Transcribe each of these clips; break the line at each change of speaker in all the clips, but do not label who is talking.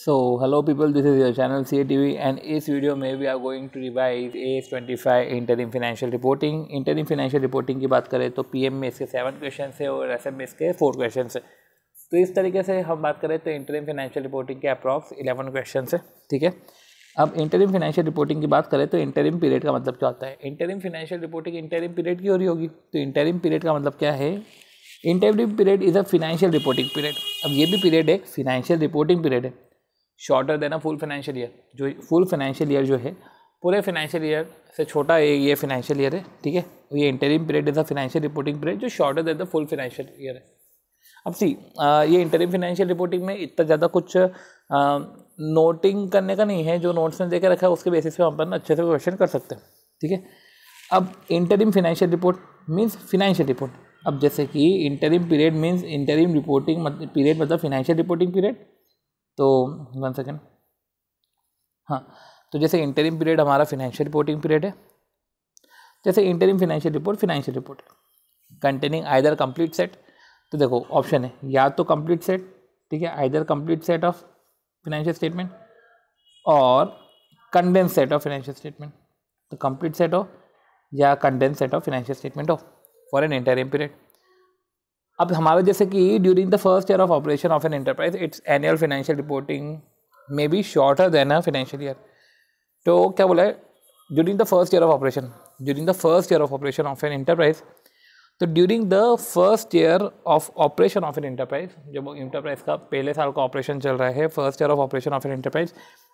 So this is your channel C A T V and इस video में we we are going to revise twenty five interim financial reporting interim financial reporting की बात करें तो P M में इसके seven question है और एस एम में इसके फोर क्वेश्चन है तो इस तरीके से हम बात करें तो इंटरिम फाइनेंशियल रिपोर्टिंग के अप्रॉक्स इलेवन क्वेश्चन है ठीक है अब इंटरिम फाइनेंशियल रिपोर्टिंग की बात करें तो इंटरिम पीरियड का मतलब क्या होता है interim financial reporting interim period की हो रही होगी तो इंटरिम पीरियड का मतलब क्या है interim period is a financial reporting period अब ये भी पीरियड है फाइनेंशियल रिपोर्टिंग पीरियड है shorter than full financial year जो फुल फाइनेंशियल ईयर जो है पूरे फाइनेंशियल ईयर से छोटा ये फाइनेंशियल ईयर है ठीक है ये interim period is the financial reporting period जो shorter than the full financial year है अब सी ये इंटरिम फाइनेंशियल रिपोर्टिंग में इतना ज़्यादा कुछ आ, नोटिंग करने का नहीं है जो नोट्स में देकर रखा है उसके बेसिस पे हम अपन अच्छे से क्वेश्चन कर सकते हैं ठीक है अब interim financial report means financial report अब जैसे कि interim period means interim reporting period मतलब फाइनेंशियल रिपोर्टिंग पीरियड तो वन सेकेंड हाँ तो जैसे इंटरिम पीरियड हमारा फाइनेंशियल रिपोर्टिंग पीरियड है जैसे interim financial report financial report containing either complete set तो देखो ऑप्शन है या तो कंप्लीट सेट ठीक है either complete set of financial statement और condense set of financial statement तो कंप्लीट सेट हो या condense set of financial statement हो फॉर एन इंटरिम पीरियड अब हमारे जैसे कि during the first year of operation of an enterprise its annual financial reporting may be shorter than a financial year तो क्या बोला है during the first year of operation during the first year of operation of an enterprise तो during the first year of operation of an enterprise जब enterprise का पहले साल का ऑपरेशन चल रहा है first year of operation of an enterprise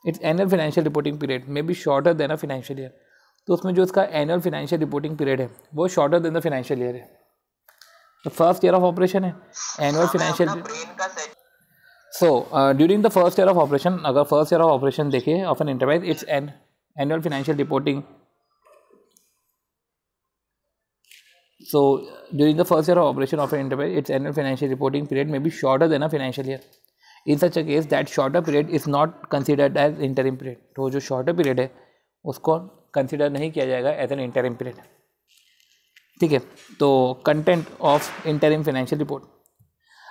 its annual financial reporting period may be shorter than a financial year तो उसमें जो इसका एनुअल फाइनेंशियल रिपोर्टिंग पीरियड है वो shorter than the financial year है फर्स्ट ईयर ऑफ ऑपरेशन है annual financial so during the first year of operation अगर first year of operation देखिए of an enterprise its an annual financial reporting so during the first year of operation of an enterprise its annual financial reporting period may be shorter than financial year in such a case that shorter period is not considered as interim period तो जो shorter period है उसको consider नहीं किया जाएगा as an interim period ठीक है तो content of interim financial report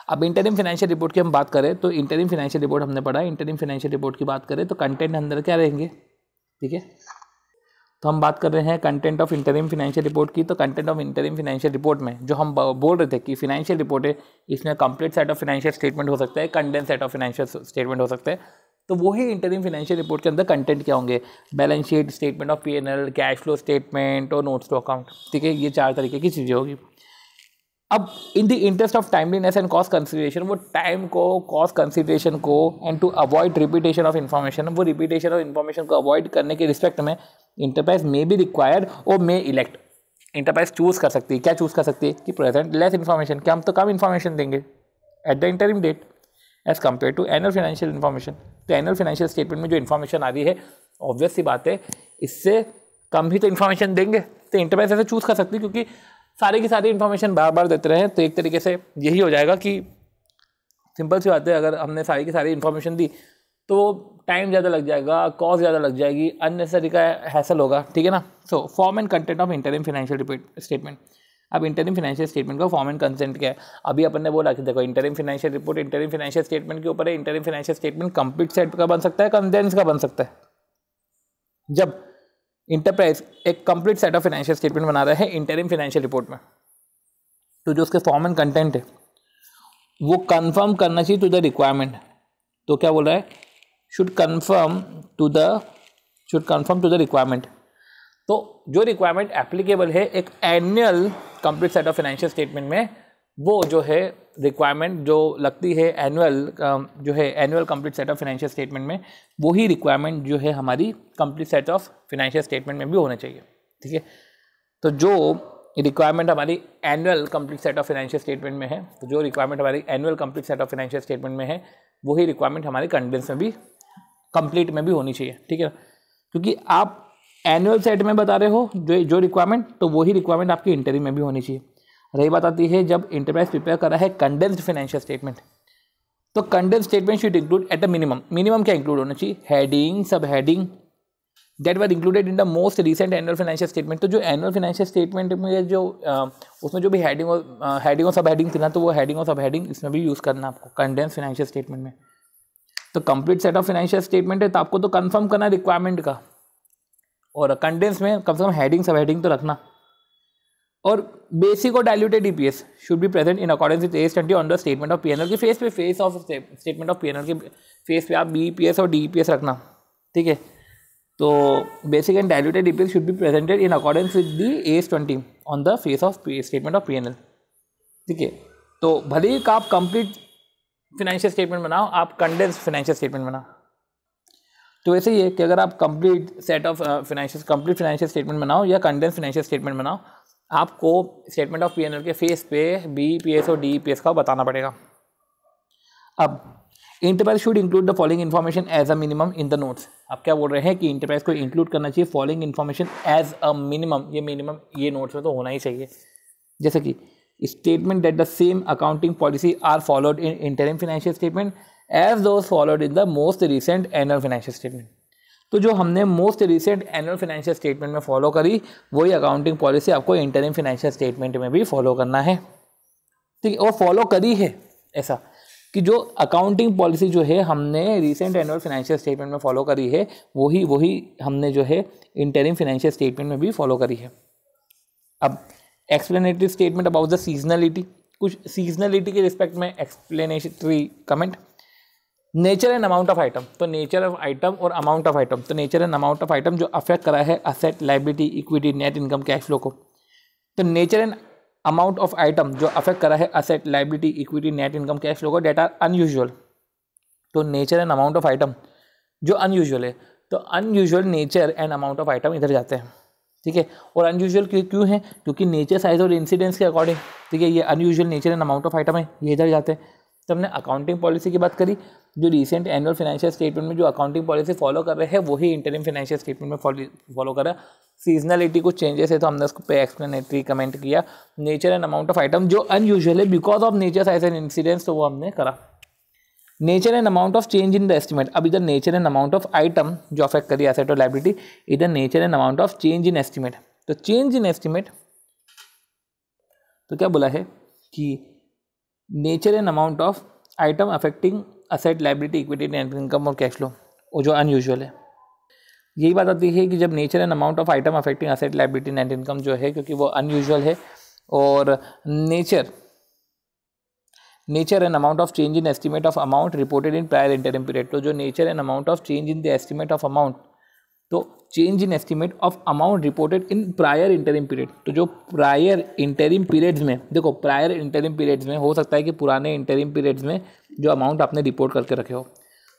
अब इंटरिम फाइनेंशियल रिपोर्ट की हम बात करें तो इंटरिम फाइनेंशियल रिपोर्ट हमने पढ़ा इंटरिम फाइनेंशियल रिपोर्ट की बात करें तो कंटेंट अंदर क्या रहेंगे ठीक है तो हम बात कर रहे हैं content of interim financial report की तो content of interim financial report में जो हम बोल रहे थे कि फाइनेंशियल रिपोर्ट है इसमें complete set of financial statement हो सकता है condense set of financial statement हो सकता है तो वही इंटरिम फाइनेंशियल रिपोर्ट के अंदर कंटेंट क्या होंगे balance sheet statement of P cash flow statement और नोट्स टू अकाउंट ठीक है ये चार तरीके की चीज़ें होगी अब in the interest of timeliness and cost consideration वो टाइम को कॉस्ट कंसिडरेशन को and to avoid repetition of information वो रिपीटेशन ऑफ इन्फॉर्मेशन को अवॉइड करने के रिस्पेक्ट में इंटरप्राइज मे बी रिक्वायर्ड और मे इलेक्ट इंटरप्राइज चूज़ कर सकती है क्या चूज़ कर सकती है कि प्रेजेंट लेस इन्फॉर्मेशन क्या हम तो कम इन्फॉर्मेशन देंगे at the interim date as compare to annual financial information तो एनअल फाइनेंशियल स्टेटमेंट में जो इन्फॉर्मेशन आ रही है ऑब्वियस सी बात है इससे कम ही तो इन्फॉर्मेशन देंगे तो इंटरप्राइज ऐसे चूज़ कर सकती है क्योंकि सारी की सारी इन्फॉर्मेशन बार बार देते रहे तो एक तरीके से यही हो जाएगा कि सिंपल सी बात है अगर हमने सारी की सारी इन्फॉर्मेशन दी तो टाइम ज़्यादा लग जाएगा कॉस्ट ज़्यादा लग जाएगी अननेसेसरी का हैसल होगा ठीक है ना so form and content of interim financial statement अब इंटरिम फाइनेंशियल स्टेटमेंट का फॉर्म एंड कंसेंट क्या है अभी अपन ने बोला कि देखो interim financial report interim financial statement के ऊपर है interim financial statement complete set का बन सकता है कंसेंस का बन सकता है जब इंटरप्राइज एक complete set of financial statement बना रहा है इंटरिम फाइनेंशियल रिपोर्ट में तो जो उसके फॉर्म एंड कंटेंट है वो कन्फर्म करना चाहिए टू द रिक्वायरमेंट तो क्या बोल रहा है should confirm to the should confirm to the requirement तो जो रिक्वायरमेंट एप्लीकेबल है एक annual complete set of financial statement में वो जो है रिक्वायरमेंट जो लगती है एनुअल um, जो है annual complete set of financial statement में वही रिक्वायरमेंट जो है हमारी complete set of financial statement में भी होना चाहिए ठीक है तो जो रिक्वायरमेंट हमारी annual complete set of financial statement में है तो जो रिक्वायरमेंट हमारी annual complete set of financial statement में है वही रिक्वायरमेंट हमारी कंडेंस में भी कंप्लीट में भी होनी चाहिए ठीक है क्योंकि आप एनुअल सेट में बता रहे हो जो जो रिक्वायरमेंट तो वही रिक्वायरमेंट आपकी इंटरव्यू में भी होनी चाहिए रही बात आती है जब इंटरप्राइज प्रिपेयर कर रहा है कंडेंस्ड फाइनेंशियल स्टेटमेंट तो condense statement should include at a minimum minimum क्या इंक्लूड होना चाहिए heading sub heading that were included in the most recent annual financial statement तो जो एनुअल फाइनेंशियल स्टेटमेंट में जो उसमें जो भी हेडिंग और हेडिंग और सब हेडिंग थी ना तो वो हेडिंग और सब हेडिंग इसमें भी यूज़ करना आपको कंडेंस फाइनेंशियल स्टेटमेंट में तो complete set of financial statement है तो आपको तो कन्फर्म करना रिक्वायरमेंट का और कंडेंस में कम से कम हेडिंग सब हेडिंग तो रखना और बेसिक और diluted E should be present in accordance with S twenty on the statement of L की फेस पे face of statement of L के फेस पे आप बी पी एस और डी पी एस रखना ठीक है तो basic and diluted P S should be presented in accordance with the S twenty on the face of statement of P N L ठीक है तो भले ही आप कंप्लीट फाइनेंशियल स्टेटमेंट बनाओ आप कंडेंस फाइनेंशियल स्टेटमेंट बनाओ तो वैसे ही है कि अगर आप complete set of financial complete financial statement बनाओ या कंडेंस फाइनेंशियल स्टेटमेंट बनाओ आपको स्टेटमेंट ऑफ पीएनएल के फेस पे बी पी एस और डी पी एस का बताना पड़ेगा अब enterprise should include the following information as a minimum in the notes आप क्या बोल रहे हैं कि इंटरप्राइज को इंक्लूड करना चाहिए following information as a minimum ये मिनिमम ये नोट्स में तो होना ही चाहिए जैसे कि statement that the same accounting policy are followed in interim financial statement as those followed in the most recent annual financial statement तो जो हमने most recent annual financial statement में फॉलो करी वही अकाउंटिंग पॉलिसी आपको इंटरिम फाइनेंशियल स्टेटमेंट में भी follow करना है ठीक है और फॉलो करी है ऐसा कि जो अकाउंटिंग पॉलिसी जो है हमने रिसेंट एनुअल फाइनेंशियल स्टेटमेंट में फॉलो करी है वही वही हमने जो है इंटरिम फाइनेंशियल स्टेटमेंट में भी फॉलो करी है अब explanatory statement about the seasonality कुछ सीजनलिटी के रिस्पेक्ट में explanatory comment nature and amount of item तो नेचर ऑफ आइटम और अमाउंट ऑफ आइटम तो nature and amount of item जो अफेक्ट करा है asset liability equity net income cash flow को तो nature and amount of item जो affect करा है asset liability equity net income cash flow को डेट आर अनयूजल तो nature and amount of item जो अनयूजल है तो unusual nature and amount of item इधर जाते हैं ठीक है और अनयूजल क्यों है क्योंकि नेचर साइज और इंसिडेंस के अकॉर्डिंग ठीक है ये unusual nature and amount of item है ये इधर जाते हैं तो हमने अकाउंटिंग पॉलिसी की बात करी जो रिसेंट एनुअल फाइनेंशियल स्टेटमेंट में जो अकाउंटिंग पॉलिसी फॉलो कर रहे हैं वही इंटरिम फाइनेंशियल स्टेटमेंट में फॉलो कर रहा है सीजनलिटी कुछ चेंजेस है तो हमने उसको पे एक्सप्लेनेटरी कमेंट किया nature and amount of item जो अनयूजल है because of nature size and incidents तो वो हमने करा nature and amount of change in the estimate अब इधर nature and amount of item जो अफेक्ट करी एसेट और लाइबिलिटी इधर nature and amount of change in estimate तो चेंज इन एस्टिमेट तो क्या बोला है कि nature and amount of item affecting asset liability equity net income और कैश फ्लो वो जो अनयूजल है यही बात आती है कि जब nature and amount of item affecting asset liability net income जो है क्योंकि वो अनयूजल है और nature nature and amount of change in estimate of amount reported in prior interim period तो जो nature and amount of change in the estimate of amount तो change in estimate of amount reported in prior interim period तो जो prior interim periods में देखो prior interim periods में हो सकता है कि पुराने इंटरिम पीरियड्स में जो अमाउंट आपने रिपोर्ट करके रखे हो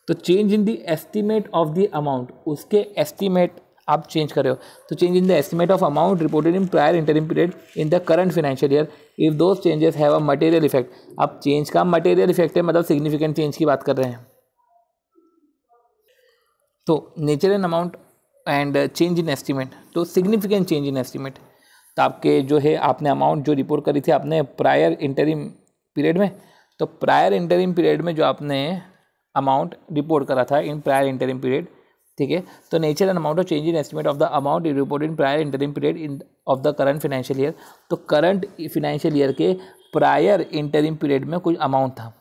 तो change in the estimate of the amount उसके एस्टिमेट आप चेंज कर रहे हो तो change in the estimate of amount reported in prior interim period in the current financial year if those changes have a material effect आप change का material effect है मतलब सिग्निफिकेंट चेंज की बात कर रहे हैं तो nature and amount and change in estimate तो सिग्निफिकेंट चेंज इन एस्टीमेट तो आपके जो है आपने अमाउंट जो रिपोर्ट करी थी आपने प्रायर इंटरिम पीरियड में तो प्रायर इंटरिम पीरियड में जो आपने अमाउंट रिपोर्ट करा था इन प्रायर इंटरिम पीरियड ठीक है तो nature and amount of change in estimate of the amount report in prior interim period in of the current financial year तो करंट फाइनेंशियल ईयर के प्रायर इंटरिम पीरियड में कुछ amount था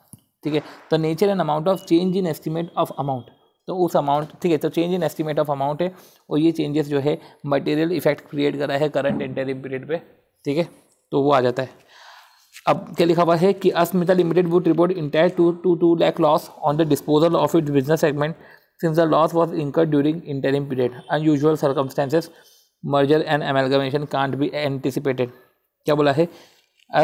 ठीक है तो nature and amount of change in estimate of amount तो उस अमाउंट ठीक है तो change in estimate of amount है और ये चेंजेस जो है मटेरियल इफेक्ट क्रिएट करा है करंट इंटरिम पीरियड पे ठीक है तो वो आ जाता है अब क्या लिखा हुआ है कि Asmita limited would report entire two two two lakh loss on the disposal of it business segment since the loss was incurred during interim period unusual circumstances merger and amalgamation can't be anticipated क्या बोला है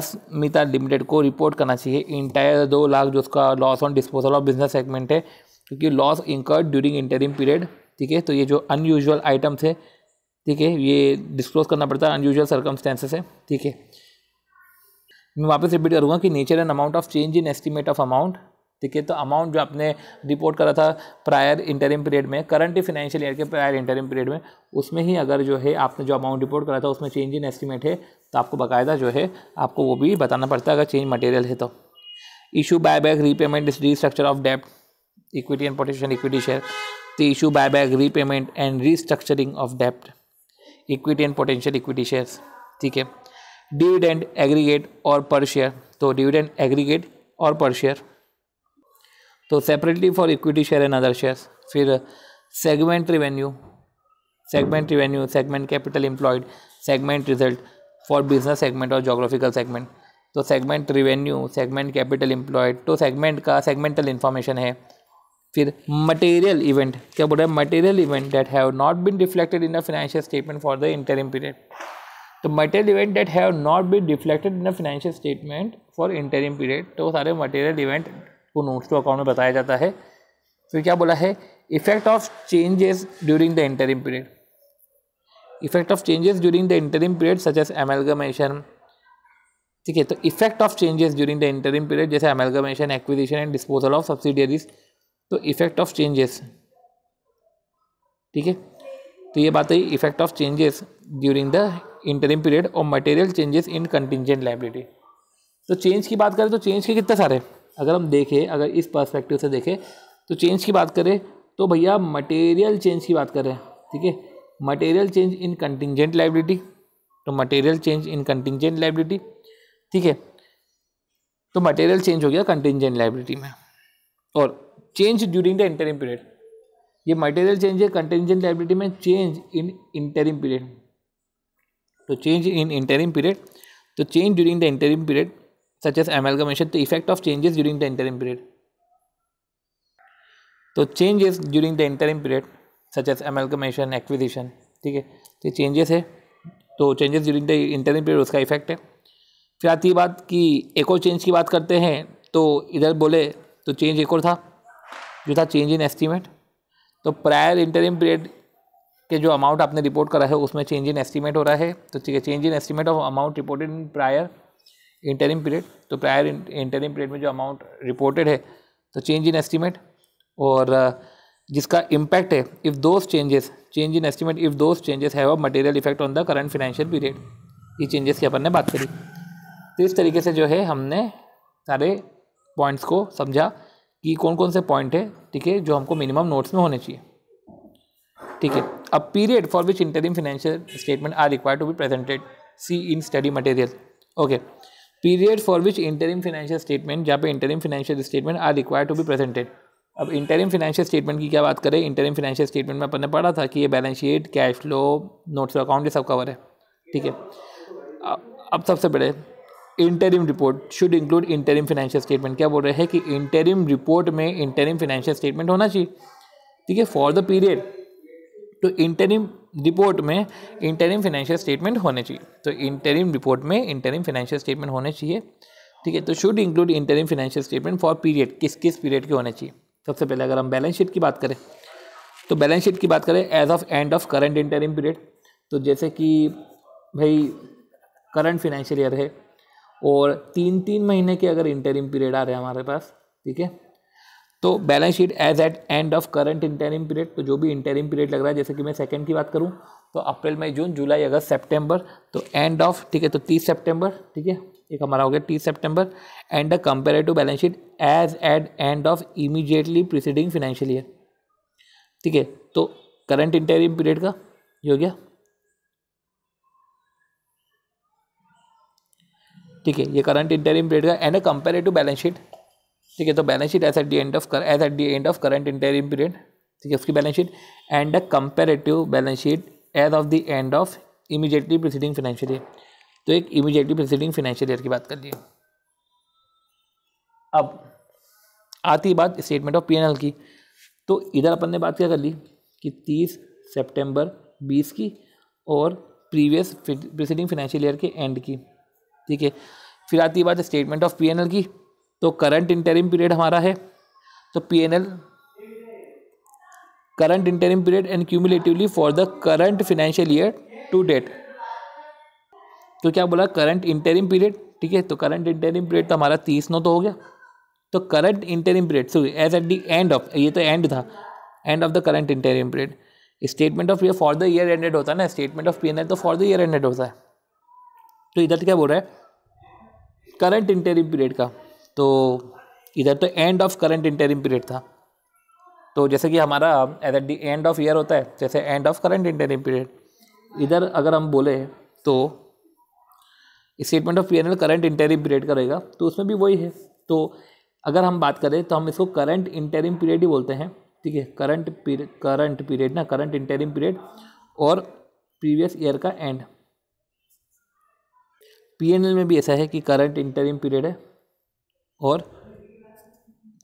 अस्मिता limited को report करना चाहिए entire दो लाख जो उसका loss on disposal of business segment है क्योंकि loss incurred during interim period ठीक है तो ये जो अनयूजल आइटम्स है ठीक है ये डिस्क्लोज करना पड़ता है अनयूजल सर्कमस्टेंसेस है ठीक है मैं वापस रिपीट करूँगा कि nature and amount of change in estimate of amount ठीक है तो अमाउंट जो आपने रिपोर्ट करा था प्रायर इंटरिम पीरियड में करंट फाइनेंशियल ईयर के प्रायर इंटरिम पीरियड में उसमें ही अगर जो है आपने जो अमाउंट रिपोर्ट करा था उसमें चेंज इन एस्टिमेट है तो आपको बाकायदा जो है आपको वो भी बताना पड़ता है अगर चेंज मटेरियल है तो issue buy back repayment is restructure of डेप्ट equity and potential equity share share, issue buy back repayment and restructuring of डेप्ट equity and potential equity share ठीक है डिविडेंड एग्रीगेट और पर शेयर तो dividend aggregate और per share तो separately for equity share and other shares फिर segment revenue segment revenue segment capital employed segment result for business segment और geographical segment तो segment revenue segment capital employed तो segment का segmental information है फिर material event क्या बोल रहा है material event that have not been reflected in the financial statement for the interim period तो material event that have not been reflected in the financial statement for interim period तो सारे material event को notes to account में बताया जाता है फिर क्या बोला है effect of changes during the interim period effect of changes during the interim period such as amalgamation ठीक है तो effect of changes during the interim period जैसे amalgamation acquisition and disposal of subsidiaries तो इफेक्ट ऑफ चेंजेस ठीक है तो ये बात है effect of changes during the interim period और material changes in contingent liability तो चेंज की बात करें तो चेंज के कितने सारे अगर हम देखें अगर इस पर्सपेक्टिव से देखें तो चेंज की बात करें तो भैया मटेरियल चेंज की बात करें ठीक है material change in contingent liability तो material change in contingent liability ठीक है तो मटेरियल चेंज हो गया कंटिजेंट लाइब्रेटी में और change during the interim period ये मटेरियल चेंज है कंटेंजेंट लाइबिलिटी में चेंज इन इंटरिम पीरियड तो चेंज इन इंटरिम पीरियड तो change during the interim period such as amalgamation the effect of changes during the interim period तो changes during the interim period such as amalgamation acquisition ठीक है तो changes है तो changes during the interim period उसका effect है फिर आती बात की एक और चेंज की बात करते हैं तो इधर बोले तो चेंज एक और था जो था चेंज इन एस्टीमेट तो प्रायर इंटरिम पीरियड के जो अमाउंट आपने रिपोर्ट करा है उसमें चेंज इन एस्टीमेट हो रहा है तो ठीक है change in estimate of amount reported in prior interim period तो प्रायर इंटरिम पीरियड में जो अमाउंट रिपोर्टेड है तो चेंज इन एस्टीमेट और uh, जिसका इम्पैक्ट है if those changes change in estimate if those changes have a material effect on the current financial period ये changes की अपन ने बात करी तो इस तरीके से जो है हमने सारे पॉइंट्स को समझा कि कौन कौन से पॉइंट है ठीक है जो हमको मिनिमम नोट्स में होने चाहिए ठीक है अब period for which interim financial statement are require to be presented see in study material okay period for which interim financial statement जहाँ पे interim financial statement are require to be presented अब interim financial statement की क्या बात करें interim financial statement में अपन ने पढ़ा था कि ये balance sheet cash flow notes account ये सब कवर है ठीक है अब सबसे बड़े interim report should include interim financial statement क्या बोल रहे हैं कि इंटरिम रिपोर्ट में इंटरिम फाइनेंशियल स्टेटमेंट होना चाहिए ठीक है फॉर द पीरियड तो इंटरिम रिपोर्ट में इंटरिम फाइनेंशियल स्टेटमेंट होने चाहिए तो इंटरिम रिपोर्ट में इंटरिम फाइनेंशियल स्टेटमेंट होने चाहिए ठीक है तो should include interim financial statement for period किस किस पीरियड के होने चाहिए सबसे पहले अगर हम बैलेंस शीट की बात करें तो बैलेंस शीट की बात करें as of end of current interim period तो जैसे कि भाई करंट फिनेंशियल ईयर है और तीन तीन महीने के अगर इंटरिम पीरियड आ रहे हैं हमारे पास ठीक है तो balance sheet as at end of current interim period तो जो भी इंटरिम पीरियड लग रहा है जैसे कि मैं सेकंड की बात करूं तो अप्रैल मई जून जुलाई अगस्त सितंबर तो एंड ऑफ ठीक है तो तीस सितंबर ठीक है एक हमारा हो गया तीस सितंबर and the comparative balance sheet as at end of immediately preceding financial year ठीक है तो करंट इंटरिम पीरियड का ये हो गया ठीक है ये करंट इंटरिम पीरियड का end compare to balance sheet ठीक है तो balance sheet as at the end of कर as at the end of current interim period ठीक है उसकी balance sheet and a comparative balance sheet as of the end of immediately preceding financial year तो एक immediately preceding financial year की बात कर लिए अब आती बात स्टेटमेंट ऑफ एल की तो इधर अपन ने बात क्या कर ली कि तीस सेप्टेम्बर बीस की और प्रीवियस प्रिसीडिंग फाइनेंशियल ईयर के एंड की ठीक है फिर आती है बात स्टेटमेंट ऑफ पीएनएल की तो करंट इंटरिम पीरियड हमारा है तो PNL current interim period and cumulatively for the current financial year to date तो क्या बोला करंट इंटरिम पीरियड ठीक है तो करंट इंटरिम पीरियड तो हमारा तीस नौ तो हो गया तो current interim period so as at the end of ये तो एंड था end of the current interim period statement of ये फॉर द ईयर एंडेड होता है ना स्टेटमेंट ऑफ पी तो फॉर द ईयर एंडेड होता है तो इधर तो क्या बोल रहा है करंट इंटरिम पीरियड का तो इधर तो end of current interim period था तो जैसे कि हमारा at the end of year होता है जैसे end of current interim period इधर अगर हम बोले तो statement of P current interim period का रहेगा तो उसमें भी वही है तो अगर हम बात करें तो हम इसको करंट इंटरिम पीरियड ही बोलते हैं ठीक है करंट पीरियड करंट पीरियड ना करंट इंटरिम पीरियड और प्रीवियस ईयर का एंड एल में भी ऐसा है कि करंट इंटरिम पीरियड है और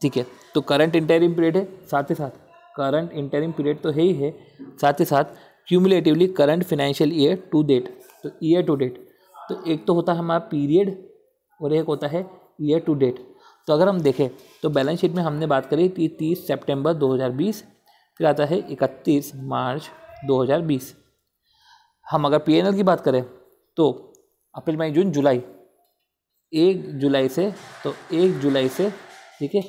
ठीक है तो करंट इंटरिम पीरियड है साथ ही साथ करंट इंटरिम पीरियड तो है ही है साथ ही साथ cumulatively current financial year to date तो ईयर टू डेट तो एक तो होता है हमारा पीरियड और एक होता है ईयर टू डेट तो अगर हम देखें तो बैलेंस शीट में हमने बात करी कि तीस सेप्टेम्बर दो फिर आता है इकतीस मार्च दो हम अगर पी की बात करें तो अप्रैल मई जून जुलाई एक जुलाई से तो एक जुलाई से ठीक है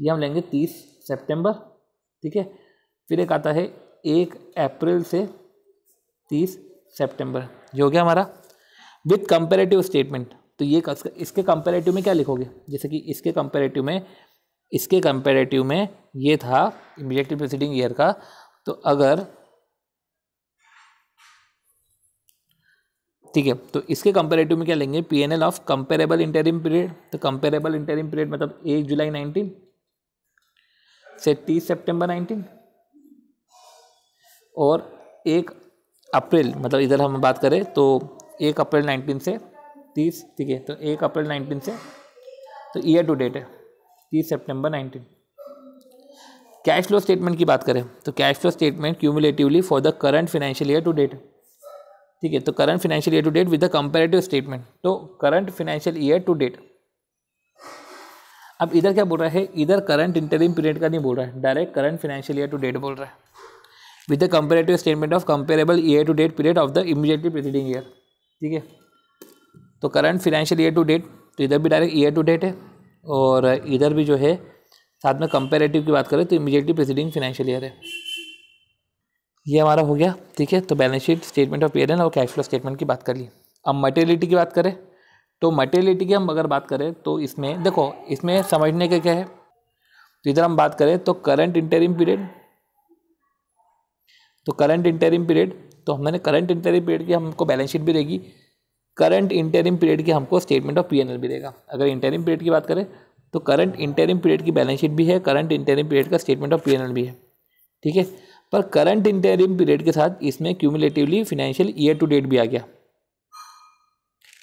ये हम लेंगे तीस सितंबर ठीक है फिर एक आता है एक अप्रैल से तीस सितंबर ये हो गया हमारा विथ कंपेरेटिव स्टेटमेंट तो ये इसके कंपेरेटिव में क्या लिखोगे जैसे कि इसके कंपेरेटिव में इसके कंपेरेटिव में ये था इमीडिएटली प्रोसीडिंग ईयर का तो अगर ठीक है तो इसके कंपेरेटिव में क्या लेंगे P N L of comparable interim period तो कंपेरेबल इंटरिम पीरियड मतलब एक जुलाई नाइनटीन से तीस सेप्टेम्बर नाइनटीन और एक अप्रैल मतलब इधर हम बात करें तो एक अप्रैल नाइनटीन से तीस ठीक है तो एक अप्रैल नाइनटीन से तो ईयर टू डेट है तीस September nineteen cash flow statement की बात करें तो cash flow statement cumulatively for the current financial year to date ठीक है तो current financial year to date with the comparative statement तो current financial year to date अब इधर क्या बोल रहा है इधर करंट इंटरिम पीरियड का नहीं बोल रहा है direct current financial year to date बोल रहा है with the comparative statement of comparable year to date period of the immediately preceding year ठीक है तो current financial year to date तो इधर भी डायरेक्ट ईयर टू डेट है और इधर भी जो है साथ में कंपेरेटिव की बात करें तो इमीजिएटली प्रीसीडिंग फाइनेंशियल ईयर है ये हमारा हो गया ठीक है तो balance sheet statement of P और कैश फ्लो स्टेटमेंट की बात कर ली अब मटेरियलिटी की बात करें तो मटेरियलिटी की हम अगर बात करें तो इसमें देखो इसमें समझने का क्या है तो इधर हम बात करें तो करंट इंटरिम पीरियड तो करंट इंटरिम पीरियड तो हमने करंट इंटरिम पीरियड की हमको बैलेंस शीट भी देगी करंट इंटरिम पीरियड की हमको स्टेटमेंट ऑफ पीएनएल भी देगा अगर इंटरिम पीरियड की बात करें तो करंट इंटरिम पीरियड की बैलेंस शीट भी है करंट इंटरिम पीरियड का स्टेटमेंट ऑफ पीएनएल भी है ठीक है पर करंट इंटरिम पीरियड के साथ इसमें cumulatively financial year to date भी आ गया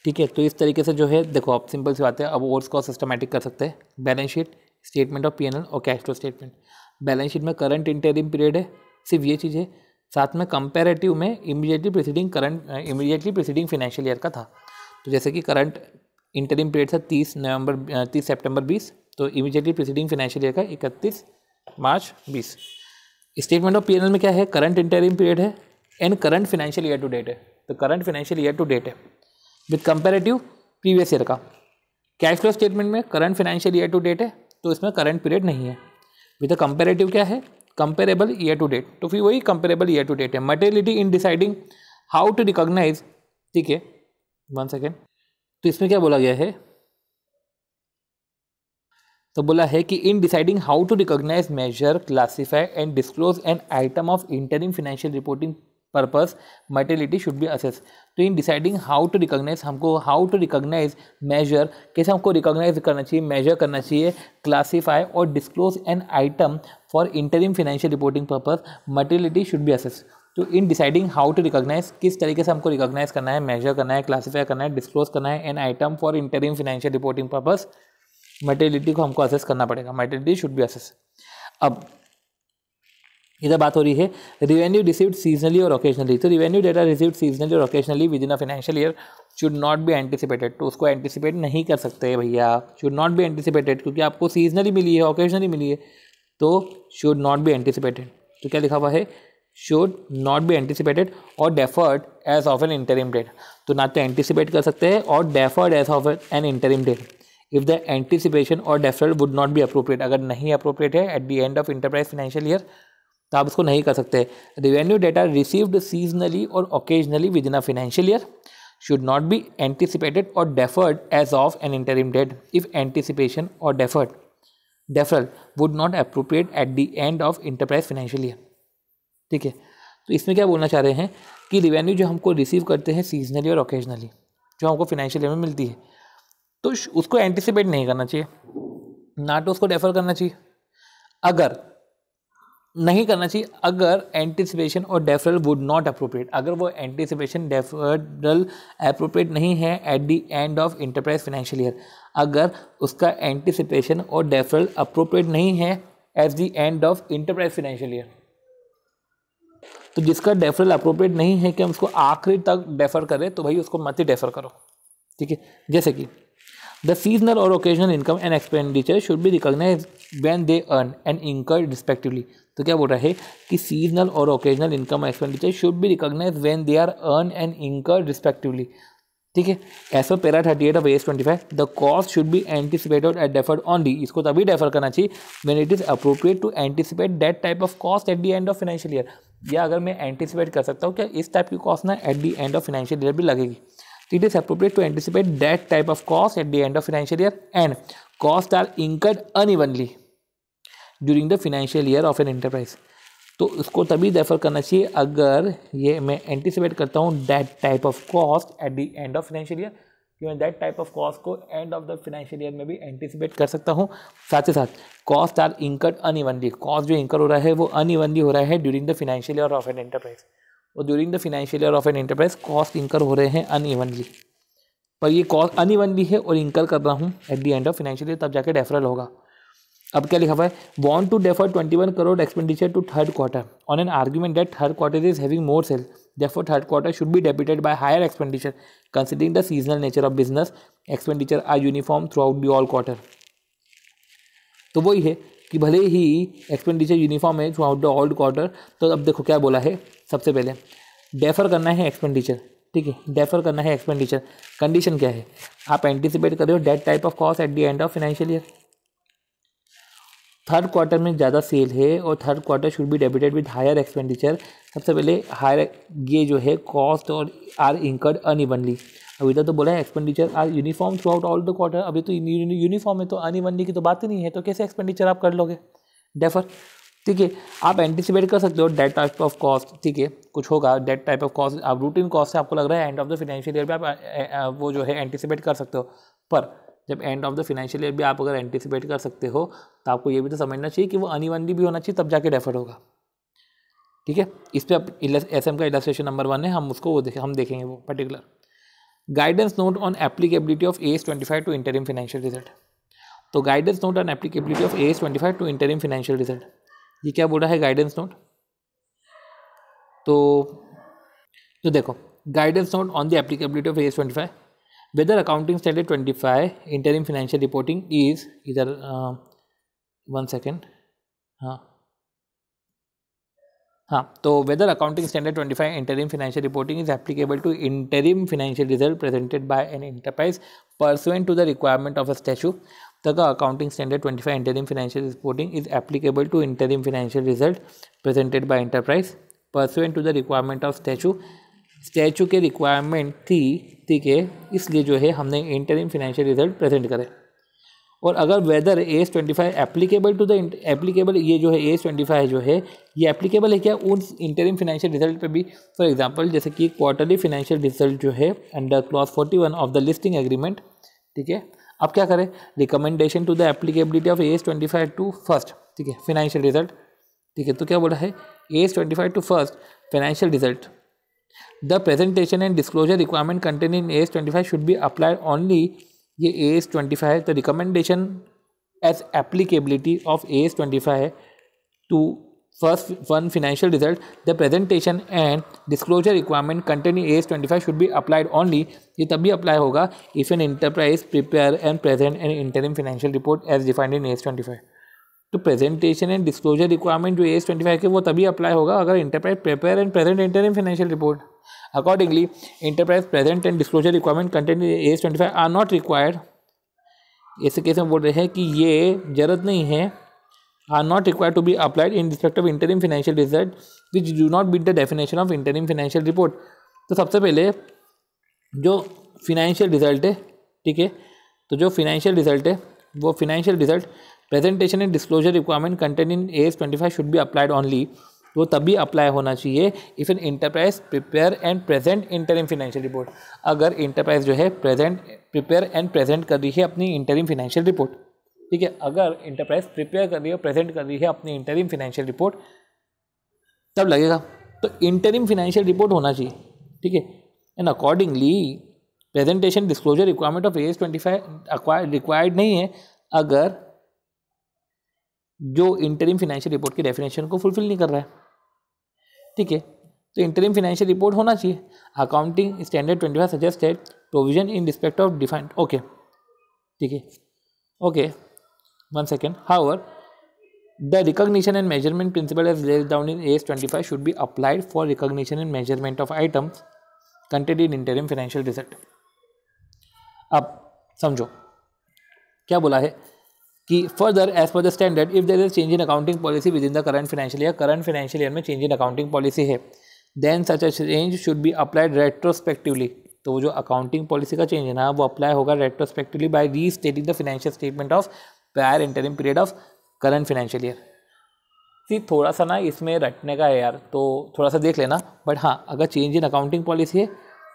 ठीक है तो इस तरीके से जो है देखो आप सिंपल सी बात है अब ओवर्स को सिस्टमेटिक कर सकते हैं balance sheet statement of PNL और cash flow statement balance sheet में करंट इंटरिम पीरियड है सिर्फ ये चीज़ है साथ में कंपेरेटिव में immediately preceding current immediately preceding financial year का था तो जैसे कि करंट इंटरिम पीरियड था तीस नवंबर तीस सितंबर बीस तो इमीडिएटली प्रिसीडिंग फाइनेंशियल ईयर का इकतीस मार्च बीस स्टेटमेंट ऑफ पीएनएल में क्या है करंट इंटरिम पीरियड है and current financial year to date है तो current financial year to date है विद कंपेरेटिव प्रीवियस ईयर का कैश फ्लो स्टेटमेंट में current financial year to date है तो इसमें करंट पीरियड नहीं है विद अ कंपेरेटिव क्या है कंपेरेबल ईयर टू डेट तो फिर वही कंपेरेबल ईयर टू डेट है materiality in deciding how to recognise ठीक है वन सेकेंड तो इसमें क्या बोला गया है तो बोला है कि in deciding how to recognise measure classify and disclose an item of interim financial reporting purpose materiality should be assess तो in deciding how to recognise हमको हाउ टू रिकॉग्नाइज मेजर कैसे हमको रिकॉग्नाइज करना चाहिए मेजर करना चाहिए classify और disclose an item for interim financial reporting purpose materiality should be assess तो in deciding how to recognise किस तरीके से हमको रिकॉग्नाइज करना है मेजर करना है क्लासीफाई करना है डिस्क्लोज करना है an item for interim financial reporting purpose materiality को हमको असेस करना पड़ेगा मेटेलिटी शुड बी असेस अब इधर बात हो रही है रिवेन्यू रिसीव्ड सीजनली और ओकेजनली तो रिवेन्यू डेटा रिसीव्ड सीजनली और occasionally within a financial year should not be anticipated तो उसको एंटिसिपेट नहीं कर सकते भैया शुड नॉट बी एंटिसिपेटेड क्योंकि आपको सीजनली मिली है ओकेजनली मिली है तो शुड नॉट बी एंटिसिपेटेड तो क्या लिखा हुआ है शुड नॉट बी एंटिसिपेटेड और deferred as of an interim date तो ना तो एंटिसिपेट कर सकते हैं और deferred as of an interim date if the anticipation और deferral would not be appropriate अगर नहीं अप्रोप्रिएट है at the end of enterprise financial year तो आप उसको नहीं कर सकते रिवेन्यू डेटा रिसीव्ड सीजनली और occasionally within a financial year should not be anticipated और deferred as of an interim date if anticipation और deferred deferral would not appropriate at the end of enterprise financial year ठीक है तो इसमें क्या बोलना चाह रहे हैं कि रिवेन्यू जो हमको रिसीव करते हैं सीजनली और ओकेजनली जो हमको फाइनेंशियल ईयर में मिलती है तो उसको एंटिसिपेट नहीं करना चाहिए ना तो उसको डेफर करना चाहिए अगर नहीं करना चाहिए अगर एंटिसिपेशन और डेफरल वुड नॉट अप्रोप्रिएट अगर वो एंटिसिपेशन डेफरल अप्रोप्रिएट नहीं है at the end of enterprise financial year अगर उसका एंटिसिपेशन और डेफरल अप्रोप्रिएट नहीं है at the end of enterprise financial year तो जिसका डेफरल अप्रोप्रिएट नहीं है कि हम उसको आखिरी तक डेफर करें तो भाई उसको मत ही डेफर करो ठीक है जैसे कि The seasonal or occasional income and expenditure should be recognized when they earn and incurred respectively. तो क्या बोल रहा है कि सीजनल और occasional income expenditure should be recognise when they are earn and incur respectively ठीक है AS O para thirty eight of AS twenty five the cost should be anticipated at deferred only इसको तभी defer करना चाहिए when it is appropriate to anticipate that type of cost at the end of financial year या अगर मैं anticipate कर सकता हूँ क्या इस टाइप की कॉस्ट ना at the end of financial year भी लगेगी it is appropriate to anticipate that type of cost at the end of financial year and costs are incurred unevenly during the financial year of an enterprise तो इसको तभी refer करना चाहिए अगर ये मैं एंटिसिपेट करता हूँ that type of cost at the end of financial year कि मैं दैट टाइप ऑफ कॉस्ट को end of the financial year में भी एंटिसिपेट कर सकता हूँ साथ ही साथ cost are incurred unevenly cost जो इंकर हो रहा है वो अनइवनली हो रहा है during the financial year of an enterprise और during the financial year of an enterprise cost incur हो रहे हैं अनइवनली पर ये कॉस्ट अनइवनली है और इंकर कर रहा हूँ at the end of financial year तब जाके डेफरल होगा अब क्या लिखा हुआ है want to defer twenty one crore expenditure to third quarter on an argument that third quarter is having more sale third quarter should be debited debited higher expenditure considering the seasonal nature of business expenditure are uniform throughout the all quarter तो वही है कि भले ही expenditure uniform है through throughout the all quarter तो अब देखो क्या बोला है सबसे पहले डेफर करना है एक्सपेंडिचर ठीक है डेफर करना है एक्सपेंडिचर कंडीशन क्या है आप एंटिसिपेट कर रहे हो that type of cost at the end of financial year third quarter में ज़्यादा सेल है और third quarter should be debited with higher expenditure सबसे पहले हायर ये जो है कॉस्ट और आर इंकर्ड अनइवनली अभी इधर तो बोला है expenditure are uniform throughout all the quarter अभी तो यूनिफॉर्म है तो अनइवनली की तो बात ही नहीं है तो कैसे एक्सपेंडिचर आप कर लोगे डेफर ठीक है आप एंटिसिपेट कर सकते हो डेट टाइप ऑफ कॉस्ट ठीक है कुछ होगा डेट टाइप ऑफ कॉस्ट आप रूटीन कॉस्ट से आपको लग रहा है end of the financial year भी आप वो जो है एंटिसिपेट कर सकते हो पर जब end of the financial year भी आप अगर एंटिसिपेट कर सकते हो तो आपको ये भी तो समझना चाहिए कि वो अनिवनली भी होना चाहिए तब जाके डेफर होगा ठीक है इस पर आप एस एम का इलास्ट्रेशन नंबर वन है हम उसको वो देखें हम देखेंगे वो particular guidance note on applicability of AS twenty five to interim financial result तो guidance note on applicability of AS twenty five to interim financial result ये क्या बोल रहा है गाइडेंस नोट तो तो देखो guidance note on the applicability of AS twenty five whether accounting standard twenty five interim financial reporting is इधर one second हाँ हाँ तो whether accounting standard twenty five interim financial reporting is applicable to interim financial result presented by an enterprise pursuant to the requirement of a statute the accounting standard twenty five interim financial reporting is applicable to interim financial result presented enterprise pursuant to to the requirement of statute के requirement थी ठीक है इसलिए जो है हमने interim financial result present करे और अगर whether AS twenty five applicable to the applicable ये जो है एस ट्वेंटी फाइव जो है ये एप्लीकेबल है क्या उन इंटरिम फाइनेंशियल रिजल्ट पे भी फॉर एग्जांपल जैसे कि क्वार्टरली फाइनेंशियल रिजल्ट जो है under clause forty one of the listing agreement ठीक है अब क्या करें recommendation to the applicability of AS twenty five to first ठीक है फिनेंशियल रिजल्ट ठीक है तो क्या बोला है AS twenty five to first financial result the presentation and disclosure requirement contain in AS twenty five should be applied only ये AS twenty five है तो recommendation as applicability of AS twenty five to first one one result the presentation and disclosure requirement continue AS twenty five should be applied only. ये तभी apply होगा if an enterprise prepare and present and interim financial report as defined in AS twenty five तो presentation and disclosure requirement जो AS twenty five के वो तभी apply होगा अगर enterprise prepare and present interim financial report accordingly enterprise present and disclosure requirement content AS twenty five are not required ऐसे case में बोल रहे हैं कि ये जरूरत नहीं है are not required to be applied in respect of interim financial result which do not meet the definition of interim financial report तो सबसे पहले जो फिनेंशियल रिजल्ट है ठीक है तो जो फिनेंशियल रिजल्ट है वो financial result presentation and disclosure requirement content in AS twenty five should be applied only वो तभी अप्लाई होना चाहिए if an enterprise prepare and present interim financial report अगर इंटरप्राइज जो है प्रेजेंट प्रिपेयर एंड प्रेजेंट कर रही है अपनी इंटरिम फिनेंशियल रिपोर्ट ठीक है अगर इंटरप्राइज प्रिपेयर कर रही है प्रेजेंट कर रही है अपनी इंटरिम फाइनेंशियल रिपोर्ट तब लगेगा तो इंटरिम फाइनेंशियल रिपोर्ट होना चाहिए ठीक है and accordingly presentation disclosure requirement of AS twenty five required नहीं है अगर जो इंटरिम फाइनेंशियल रिपोर्ट की डेफिनेशन को फुलफिल नहीं कर रहा है ठीक है तो इंटरिम फाइनेंशियल रिपोर्ट होना चाहिए accounting standard twenty five suggested provision in respect of defined okay ठीक है okay one second however the recognition and as principle as laid down in AS25 should be applied for recognition and measurement of items contained in interim financial result अब समझो क्या बोला है कि further as per the standard if there is change in accounting policy within the current financial year current financial year में change in accounting policy है then such a change should be applied retrospectively तो वो जो accounting policy का change है ना वो apply होगा retrospectively by restating the financial statement of prior interim period of current financial year सी थोड़ा सा ना इसमें रटने का है यार तो थोड़ा सा देख लेना बट हाँ अगर चेंज इन अकाउंटिंग पॉलिसी है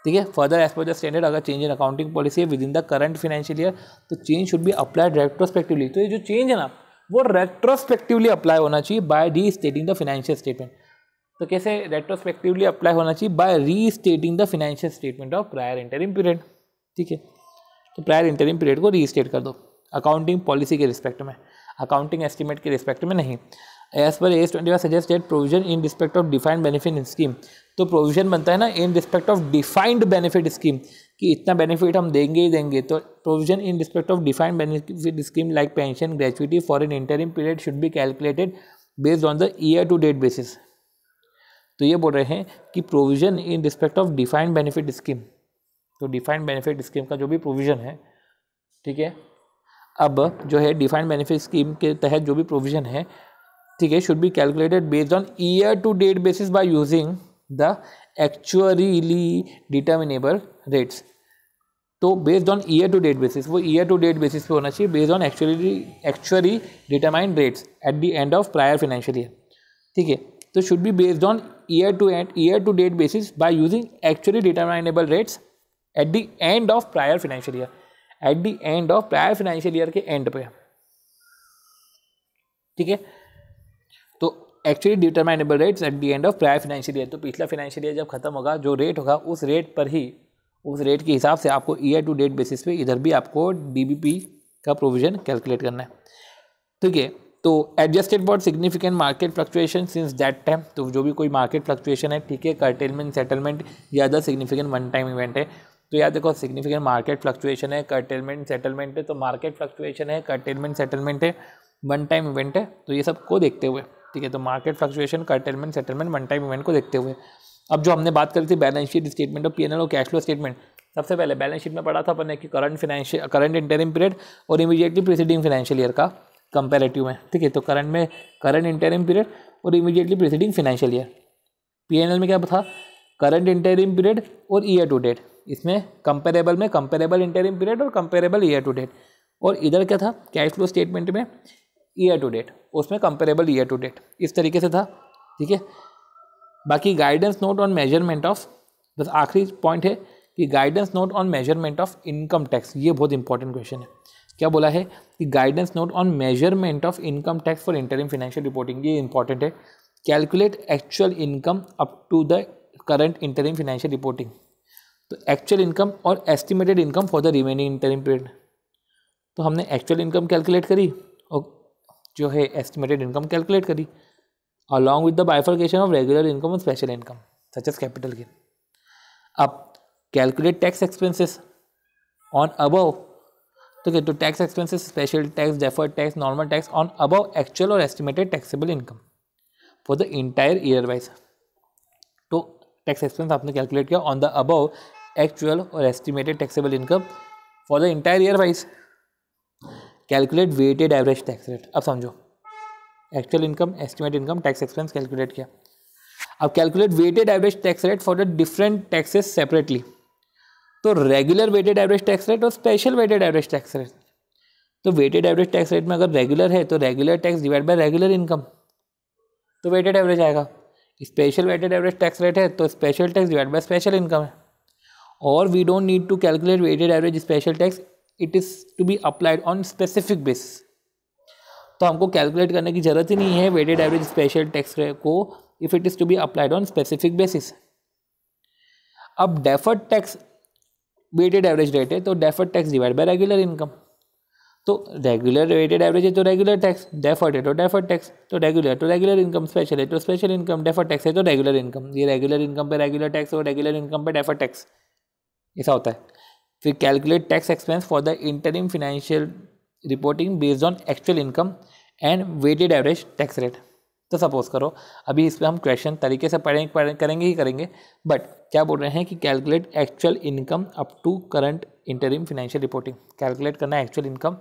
ठीक है further as per the standard अगर चेंज इन अकाउंटिंग पॉलिसी है within the current financial year तो change should be applied retrospectively तो ये जो चेंज है ना वो रेट्रोस्पेक्टिवली अप्लाई होना चाहिए by restating the financial statement तो कैसे रेट्रोस्पेक्टिवली अप्लाई होना चाहिए by restating the financial statement of prior interim period ठीक है तो प्रायर इंटरिम पीरियड को री स्टेट कर दो अकाउंटिंग पॉलिसी के रिस्पेक्ट में अकाउंटिंग एस्टिमेट के रिस्पेक्ट में नहीं as per AS twenty suggest that provision in respect of defined benefit scheme तो प्रोविजन बनता है ना in respect of defined benefit scheme कि इतना बेनिफिट हम देंगे ही देंगे तो provision in respect of defined benefit scheme like pension gratuity for an interim period should be calculated based on the year to date basis तो ये बोल रहे हैं कि provision in respect of defined benefit scheme तो defined benefit scheme का जो भी प्रोविजन है ठीक है अब जो है डिफाइंड बेनिफिट स्कीम के तहत जो भी प्रोविजन है ठीक है should be calculated based on year to date basis by using the actually determinable rates तो based on year to date basis वो ईयर टू डेट बेसिस पे होना चाहिए based on actually actually determined rates at the end of prior financial year ठीक है तो should be based on year to end year to date basis by using actually determinable rates at the end of prior financial year at the end of prior financial year के end पे ठीक है तो actually determinable rates at the end of prior financial year तो पिछला financial year जब खत्म होगा जो रेट होगा उस रेट पर ही उस रेट के हिसाब से आपको ईयर टू डेट बेसिस पे इधर भी आपको डीबीपी का प्रोविजन कैलकुलेट करना है ठीक है तो adjusted for significant market fluctuation since that time तो जो भी कोई मार्केट फ्लक्चुएशन है ठीक है कर्टेलमेंट सेटलमेंट या other significant one time event है तो यार देखो सिग्निफिकेंट मार्केट फ्लक्चुएशन है कर्टेलमेंट सेटलमेंट है तो मार्केट फ्लक्चुएशन है कर्टेलमेंट सेटलमेंट है वन टाइम इवेंट है तो ये सब को देखते हुए ठीक है तो market fluctuation curtailment settlement one time event को देखते हुए अब जो हमने बात करी थी बैलेंस शीट स्टेटमेंट और पीएनएल और कैश फ्लो स्टेटमेंट सबसे पहले बैलेंस शीट में पढ़ा था अपने कि current financial current interim period और इमीडिएटली प्रीसीडिंग फाइनेंशियल ईयर का कंपेरेटिव में ठीक है तो करंट में करंट इंटरिम पीरियड और immediately preceding financial year P में क्या था करंट इंटरिम पीरियड और ईयर टू डेट इसमें कंपेरेबल में कंपेरेबल इंटरिम पीरियड और कंपेरेबल ईयर टू डेट और इधर क्या था कैश फ्लो स्टेटमेंट में ईयर टू डेट उसमें कंपेरेबल ईयर टू डेट इस तरीके से था ठीक है बाकी guidance note on measurement of बस आखिरी पॉइंट है कि guidance note on measurement of income tax ये बहुत इंपॉर्टेंट क्वेश्चन है क्या बोला है कि guidance note on measurement of income tax for interim financial reporting ये इंपॉर्टेंट है calculate actual income up to the current interim financial reporting तो एक्चुअल इनकम और estimated income for the remaining interim period तो हमने actual income calculate करी और जो है एस्टिमेटेड इनकम कैलकुलेट करी along with the bifurcation of regular income और special income such as capital gain अब calculate tax expenses on above तो क्या तो tax expenses special tax deferred tax normal tax on above actual और estimated taxable income for the entire year wise tax expense आपने calculate किया on the above actual और estimated taxable income for the entire year wise calculate weighted average tax rate अब समझो actual income estimate income tax expense calculate किया अब calculate weighted average tax rate for the different taxes separately तो regular weighted average tax rate और special weighted average tax rate तो weighted average tax rate में अगर regular है तो regular tax divide by regular income तो weighted average आएगा special weighted average tax rate है तो special tax divide by special income है और we don't need to calculate weighted average special tax it is to be applied on specific basis तो हमको calculate करने की ज़रूरत ही नहीं है वेटेड एवरेज स्पेशल टैक्स को if it is to be applied on specific basis अब deferred tax weighted average rate है तो deferred tax divide by regular income तो रेगुलर वेटेड एवरेज है तो रेगुलर टैक्स डेफर्ट है तो डेफर्ट टैक्स तो रेगुलर तो रेगुलर इनकम स्पेशल है तो स्पेशल इनकम डेफर टैक्स है तो रेगुलर इनकम ये रेगुलर इनकम पे रेगुलर टैक्स और रेगुलर इनकम पे डेफर टैक्स ऐसा होता है फिर calculate tax expense for the interim financial reporting based on actual income and weighted average tax rate तो सपोज करो अभी इस पर हम क्वेश्चन तरीके से पढ़ेंगे करेंगे ही करेंगे बट क्या बोल रहे हैं कि calculate actual income up to current interim financial reporting calculate करना actual income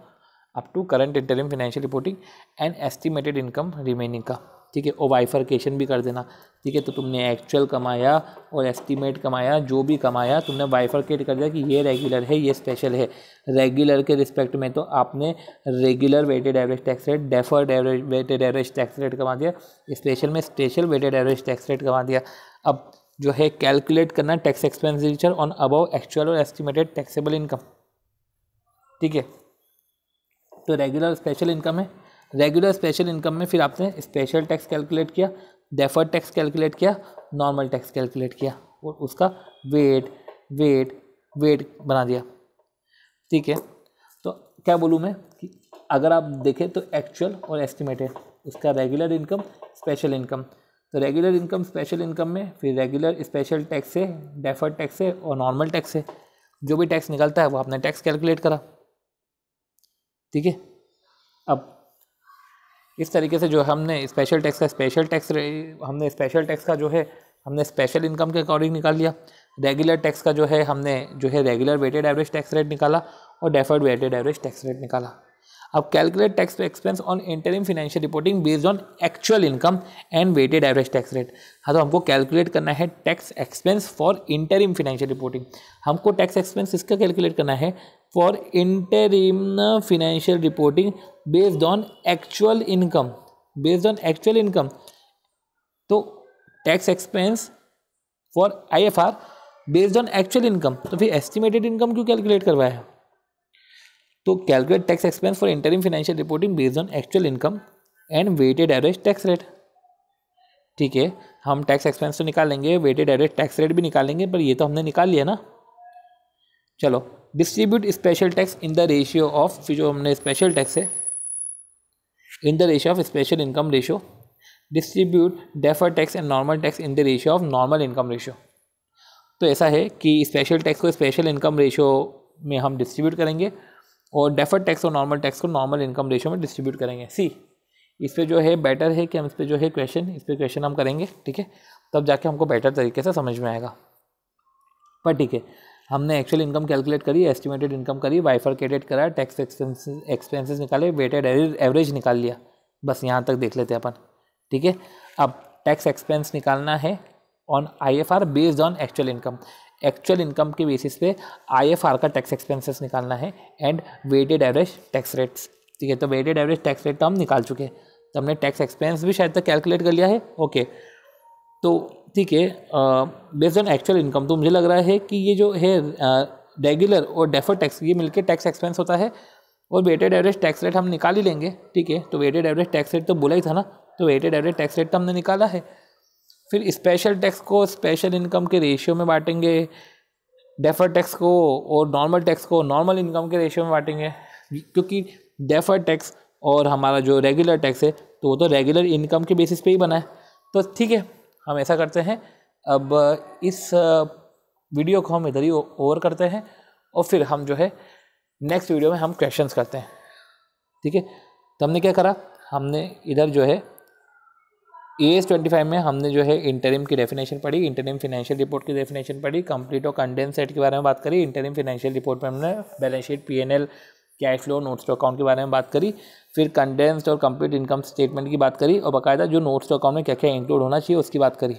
up to current interim financial reporting and estimated income remaining का ठीक है और वाइफरकेशन भी कर देना ठीक है तो तुमने एक्चुअल कमाया और एस्टिमेट कमाया जो भी कमाया तुमने वाइफरकेट कर दिया कि ये रेगुलर है ये स्पेशल है रेगुलर के रिस्पेक्ट में तो आपने regular weighted average tax rate deferred average weighted average tax rate कमा दिया स्पेशल में special weighted average tax rate कमा दिया अब जो है कैलकुलेट करना tax expenditure on above actual और एस्टिमेटेड टैक्सेबल इनकम ठीक है तो रेगुलर स्पेशल इनकम है रेगुलर स्पेशल इनकम में फिर आपने स्पेशल टैक्स कैलकुलेट किया डेफर्ड टैक्स कैलकुलेट किया नॉर्मल टैक्स कैलकुलेट किया और उसका वेट वेट वेट बना दिया ठीक है तो क्या बोलूँ मैं कि अगर आप देखें तो एक्चुअल और एस्टिमेटेड उसका रेगुलर इनकम स्पेशल इनकम तो रेगुलर इनकम स्पेशल इनकम में फिर रेगुलर स्पेशल टैक्स है डेफर्ड टैक्स है और नॉर्मल टैक्स है जो भी टैक्स निकलता है वो आपने टैक्स कैलकुलेट करा ठीक है अब इस तरीके से जो हमने स्पेशल टैक्स का स्पेशल टैक्स हमने स्पेशल टैक्स का जो है हमने स्पेशल इनकम के अकॉर्डिंग निकाल लिया रेगुलर टैक्स का जो है हमने जो है regular weighted average tax rate निकाला और deferred weighted average tax rate निकाला अब calculate tax expense on interim financial reporting based on actual income and weighted average tax rate हाँ तो हमको कैलकुलेट करना है tax expense for interim financial reporting हमको टैक्स एक्सपेंस इसका कैलकुलेट करना है for interim financial reporting based on actual income based on actual income तो tax expense for I F R based on actual income तो फिर estimated income क्यों calculate करवाया है तो calculate tax expense for interim financial reporting based on actual income and weighted average tax rate ठीक है हम टैक्स एक्सपेंस तो निकाल लेंगे वेटेड एवरेज टैक्स रेट भी निकालेंगे पर ये तो हमने निकाल लिया ना चलो distribute special tax in the ratio of जो हमने स्पेशल टैक्स है in the ratio of special income ratio distribute defer tax and normal tax in the ratio of normal income ratio तो ऐसा है कि स्पेशल टैक्स को special income ratio में हम डिस्ट्रीब्यूट करेंगे और डेफर टैक्स और नॉर्मल टैक्स को नॉर्मल इनकम रेशो में डिस्ट्रीब्यूट करेंगे सी इस पर जो है बेटर है कि हम इस पर जो है क्वेश्चन इस पर क्वेश्चन हम करेंगे ठीक है तब जाके हमको बेटर तरीके से समझ में आएगा पर ठीक है हमने एक्चुअल इनकम कैलकुलेट करी एस्टिमेटेड इनकम करी क्रेडिट करा टैक्स एक्सपेंसेस निकाले वेटेड एवरेज निकाल लिया बस यहाँ तक देख लेते हैं अपन ठीक है अब टैक्स एक्सपेंस निकालना है on I F R based on actual income actual income के बेसिस पे आईएफआर का टैक्स एक्सपेंसेस निकालना है and weighted average tax rates ठीक है तो वेटेड एवरेज टैक्स रेट तो हम निकाल चुके हैं तो हमने टैक्स एक्सपेंस भी शायद तक कैलकुलेट कर लिया है ओके तो ठीक है बेस्ड ऑन एक्चुअल इनकम तो मुझे लग रहा है कि ये जो है रेगुलर और डेफर टैक्स ये मिलकर टैक्स एक्सपेंस होता है और वेटेड एवरेज टैक्स रेट हम निकाल ही लेंगे ठीक है तो वेटेड एवरेज टैक्स रेट तो बोला ही था ना तो वेटेड एवरेज टैक्स रेट तो हमने निकाला है फिर स्पेशल टैक्स को स्पेशल इनकम के रेशियो में बांटेंगे डेफर टैक्स को और नॉर्मल टैक्स को नॉर्मल इनकम के रेशियो में बांटेंगे क्योंकि डेफर टैक्स और हमारा जो रेगुलर टैक्स है तो वो तो रेगुलर इनकम के बेसिस पे ही बना है तो ठीक है हम ऐसा करते हैं अब इस वीडियो को हम इधर ही ओवर करते हैं और फिर हम जो है नेक्स्ट वीडियो में हम क्वेश्चंस करते हैं ठीक है तो हमने क्या करा हमने इधर जो है ए एस ट्वेंटी फाइव में हमने जो है इंटरिम की डेफिनेशन पढ़ी इंटरिम फाइनेंशियल रिपोर्ट की डेफिनेशन पढ़ी कंप्लीट और कंडेंस सेट के बारे में बात करी इंटरिम फाइनेंशियल रिपोर्ट में हमने balance sheet P N L cash flow notes to account के बारे में बात करी फिर कंडेंस्ड और कंप्लीट इनकम स्टेटमेंट की बात करी और बाकायदा जो नोट्स टू अकाउंट में क्या क्या इंक्लूड होना चाहिए उसकी बात करी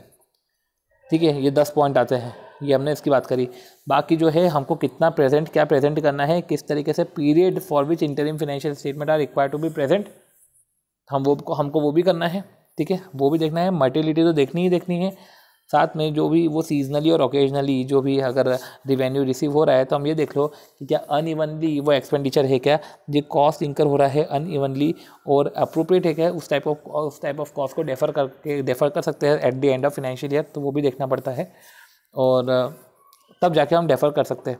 ठीक है ये दस पॉइंट आते हैं ये हमने इसकी बात करी बाकी जो है हमको कितना प्रेजेंट क्या प्रेजेंट करना है किस तरीके से period for which interim financial statement are require to be present हम वो हमको वो भी करना है ठीक है वो भी देखना है मर्टिलिटी तो देखनी ही देखनी है साथ में जो भी वो सीजनली और ओकेजनली जो भी अगर रिवेन्यू रिसीव हो रहा है तो हम ये देख लो कि क्या अनइवनली वो एक्सपेंडिचर है क्या जो कॉस्ट इंकर हो रहा है अनइवनली और अप्रोप्रिएट है क्या उस टाइप ऑफ उस टाइप ऑफ कॉस्ट को डेफर करके डेफर कर सकते हैं at the end of financial year तो वो भी देखना पड़ता है और तब जाके हम डेफर कर सकते हैं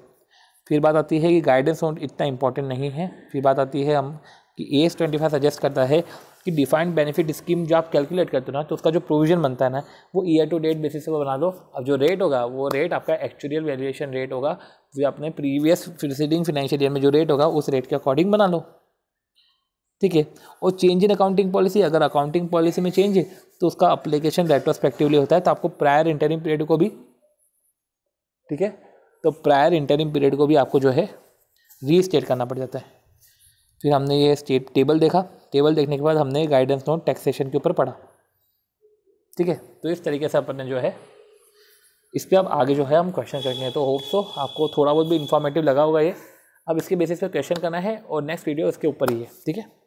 फिर बात आती है कि गाइडेंस इतना इंपॉर्टेंट नहीं है फिर बात आती है हम कि एस ट्वेंटी फाइव सजेस्ट करता है कि डिफाइंड बेनिफिट स्कीम जो आप कैलकुलेट करते हो ना तो उसका जो प्रोविजन बनता है ना वो ईयर टू डेट बेसिस पर बना दो अब जो रेट होगा वो रेट आपका एक्चुअल वैल्यूएशन रेट होगा जो आपने प्रीवियस प्रिसीडिंग फाइनेंशियल ईयर में जो रेट होगा उस रेट के अकॉर्डिंग बना लो ठीक है और चेंज इन अकाउंटिंग पॉलिसी अगर अकाउंटिंग पॉलिसी में चेंज है तो उसका अप्लीकेशन रेट्रोस्पेक्टिवली होता है तो आपको प्रायर इंटरिम पीरियड को भी ठीक है तो प्रायर इंटरिम पीरियड को भी आपको जो है रीस्टेट करना पड़ जाता है फिर हमने ये स्टेट टेबल देखा टेबल देखने के बाद हमने गाइडेंस नोट टैक्सेशन के ऊपर पढ़ा ठीक है तो इस तरीके से अपन ने जो है इस पर आप आगे जो है हम क्वेश्चन करेंगे तो होप सो आपको थोड़ा बहुत भी इन्फॉर्मेटिव लगा होगा ये अब इसके बेसिस पे क्वेश्चन करना है और नेक्स्ट वीडियो इसके ऊपर ही है ठीक है